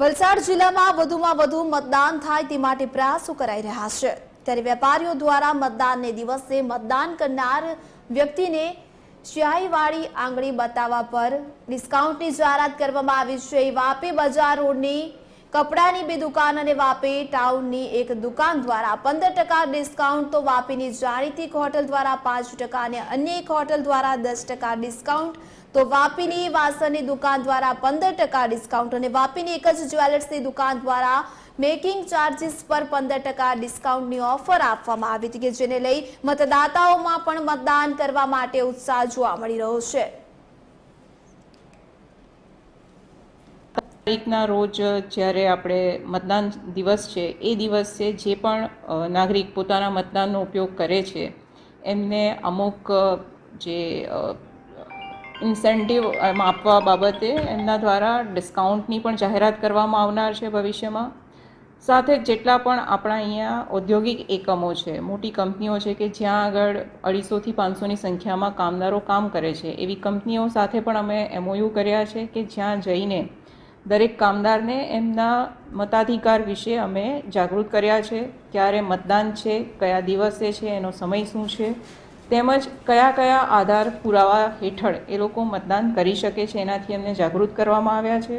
વલસાડ જિલ્લામાં વધુમાં વધુ મતદાન થાય તે માટે પ્રયાસો કરાઈ રહ્યા છે ત્યારે વેપારીઓ દ્વારા મતદાનને દિવસે મતદાન કરનાર વ્યક્તિને શિયાહીવાળી આંગળી બતાવવા પર ડિસ્કાઉન્ટની જાહેરાત કરવામાં આવી છે વાપી બજાર રોડની કપડાની બે દુકાન અને વાપી ટાઉનની એક દુકાન દ્વારા પંદર ટકા ડિસ્કાઉન્ટ તો વાપીની જાણીતી હોટલ દ્વારા પાંચ ટકા અને અન્ય એક હોટલ દ્વારા દસ ટકા ડિસ્કાઉન્ટ તો વાપીની વાસણની દુકાન દ્વારા પંદર ટકા ડિસ્કાઉન્ટ અને વાપીની એક જ જ્વેલર્સની દુકાન દ્વારા મેકિંગ ચાર્જીસ પર પંદર ટકા ડિસ્કાઉન્ટની ઓફર આપવામાં આવી હતી કે જેને લઈ મતદાતાઓમાં પણ મતદાન કરવા માટે ઉત્સાહ જોવા મળી રહ્યો છે તારીખના રોજ જ્યારે આપણે મતદાન દિવસ છે એ દિવસે જે પણ નાગરિક પોતાના મતદાનનો ઉપયોગ કરે છે એમને અમુક જે ઇન્સેન્ટિવ આપવા બાબતે એમના દ્વારા ડિસ્કાઉન્ટની પણ જાહેરાત કરવામાં આવનાર છે ભવિષ્યમાં સાથે જેટલા પણ આપણા અહીંયા ઔદ્યોગિક એકમો છે મોટી કંપનીઓ છે કે જ્યાં આગળ અઢીસોથી પાંચસોની સંખ્યામાં કામદારો કામ કરે છે એવી કંપનીઓ સાથે પણ અમે એમઓયુ કર્યા છે કે જ્યાં જઈને દરેક કામદારને એમના મતાધિકાર વિશે અમે જાગૃત કર્યા છે ક્યારે મતદાન છે કયા દિવસે છે એનો સમય શું છે તેમજ કયા કયા આધાર પુરાવા હેઠળ એ લોકો મતદાન કરી શકે છે એનાથી એમને જાગૃત કરવામાં આવ્યા છે